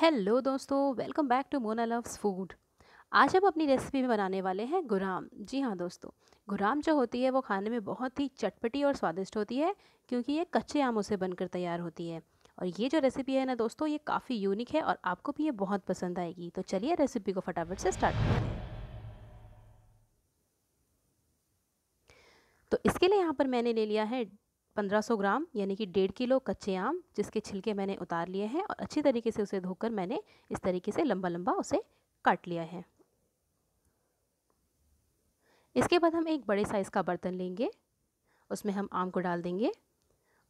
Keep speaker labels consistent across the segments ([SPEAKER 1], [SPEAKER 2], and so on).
[SPEAKER 1] hello दोस्तों welcome back to Mona loves food आज हम अपनी रेसिपी में बनाने वाले हैं गुराम जी हाँ दोस्तों गुराम जो होती है वो खाने में बहुत ही चटपटी और स्वादिष्ट होती है क्योंकि ये कच्चे आमों से बनकर तैयार होती है और ये जो रेसिपी है ना दोस्तों ये काफ़ी यूनिक है और आपको भी ये बहुत पसंद आएगी तो चलिए रेसिपी को फटाफट से स्टार्ट करते हैं तो इसके लिए यहाँ पर मैंने ले लिया है 1500 ग्राम यानी कि डेढ़ किलो कच्चे आम जिसके छिलके मैंने उतार लिए हैं और अच्छी तरीके से उसे धोकर मैंने इस तरीके से लंबा लंबा उसे काट लिया है इसके बाद हम एक बड़े साइज़ का बर्तन लेंगे उसमें हम आम को डाल देंगे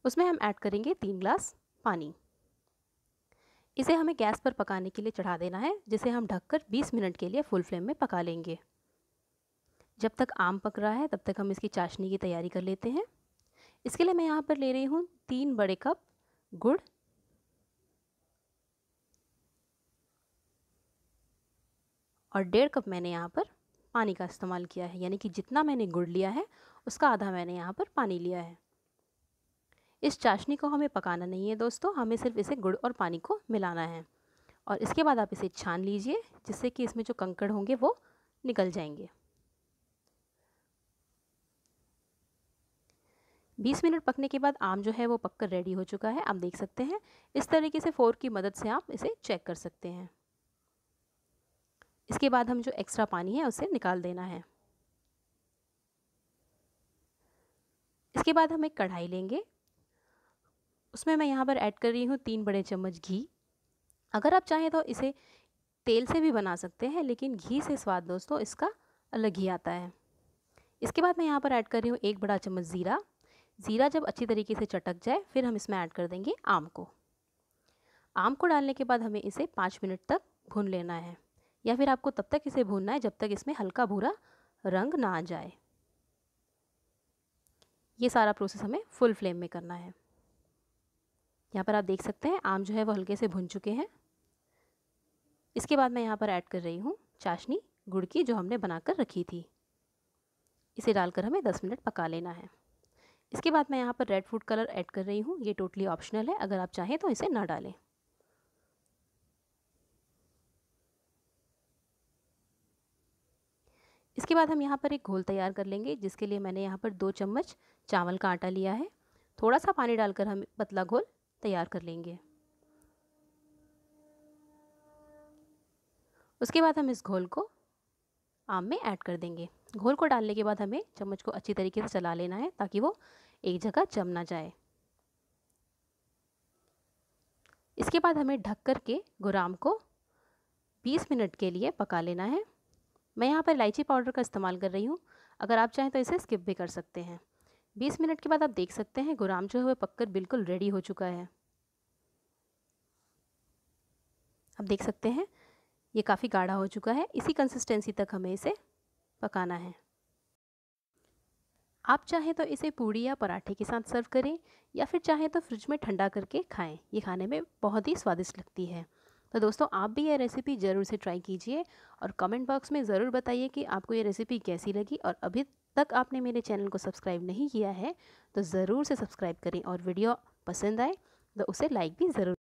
[SPEAKER 1] उसमें हम ऐड करेंगे तीन ग्लास पानी इसे हमें गैस पर पकाने के लिए चढ़ा देना है जिसे हम ढककर 20 मिनट के लिए फुल फ्लेम में पका लेंगे जब तक आम पक रहा है तब तक हम इसकी चाशनी की तैयारी कर लेते हैं इसके लिए मैं यहाँ पर ले रही हूँ तीन बड़े कप गुड़ और डेढ़ कप मैंने यहाँ पर पानी का इस्तेमाल किया है यानी कि जितना मैंने गुड़ लिया है उसका आधा मैंने यहाँ पर पानी लिया है इस चाशनी को हमें पकाना नहीं है दोस्तों हमें सिर्फ इसे गुड़ और पानी को मिलाना है और इसके बाद आप इसे छान लीजिए जिससे कि इसमें जो कंकड़ होंगे वो निकल जाएंगे 20 मिनट पकने के बाद आम जो है वो पककर रेडी हो चुका है आप देख सकते हैं इस तरीके से फोर्क की मदद से आप इसे चेक कर सकते हैं इसके बाद हम जो एक्स्ट्रा पानी है उसे निकाल देना है इसके बाद हम एक कढ़ाई लेंगे उसमें मैं यहाँ पर ऐड कर रही हूँ तीन बड़े चम्मच घी अगर आप चाहें तो इसे तेल से भी बना सकते हैं लेकिन घी से स्वाद दोस्तों इसका अलग ही आता है इसके बाद मैं यहाँ पर ऐड कर रही हूँ एक बड़ा चम्मच ज़ीरा ज़ीरा जब अच्छी तरीके से चटक जाए फिर हम इसमें ऐड कर देंगे आम को आम को डालने के बाद हमें इसे पाँच मिनट तक भून लेना है या फिर आपको तब तक इसे भूनना है जब तक इसमें हल्का भूरा रंग ना आ जाए ये सारा प्रोसेस हमें फुल फ्लेम में करना है यहाँ पर आप देख सकते हैं आम जो है वो हल्के से भुन चुके हैं इसके बाद मैं यहाँ पर ऐड कर रही हूँ चाशनी गुड़ की जो हमने बनाकर रखी थी इसे डालकर हमें 10 मिनट पका लेना है इसके बाद मैं यहाँ पर रेड फूड कलर ऐड कर रही हूँ ये टोटली ऑप्शनल है अगर आप चाहें तो इसे ना डालें इसके बाद हम यहाँ पर एक घोल तैयार कर लेंगे जिसके लिए मैंने यहाँ पर दो चम्मच चावल का आटा लिया है थोड़ा सा पानी डालकर हम पतला घोल तैयार कर लेंगे उसके बाद हम इस घोल को आम में ऐड कर देंगे घोल को डालने के बाद हमें चम्मच को अच्छी तरीके से चला लेना है ताकि वो एक जगह जम ना जाए इसके बाद हमें ढक कर के गुराम को 20 मिनट के लिए पका लेना है मैं यहाँ पर इलायची पाउडर का इस्तेमाल कर रही हूँ अगर आप चाहें तो इसे स्किप भी कर सकते हैं 20 मिनट के बाद आप देख सकते हैं गुराम जो है वह पककर बिल्कुल रेडी हो चुका है आप देख सकते हैं ये काफ़ी गाढ़ा हो चुका है इसी कंसिस्टेंसी तक हमें इसे पकाना है आप चाहें तो इसे पूड़ी या पराठे के साथ सर्व करें या फिर चाहें तो फ्रिज में ठंडा करके खाएं ये खाने में बहुत ही स्वादिष्ट लगती है तो दोस्तों आप भी यह रेसिपी ज़रूर से ट्राई कीजिए और कमेंट बॉक्स में ज़रूर बताइए कि आपको ये रेसिपी कैसी लगी और अभी तक आपने मेरे चैनल को सब्सक्राइब नहीं किया है तो ज़रूर से सब्सक्राइब करें और वीडियो पसंद आए तो उसे लाइक भी ज़रूर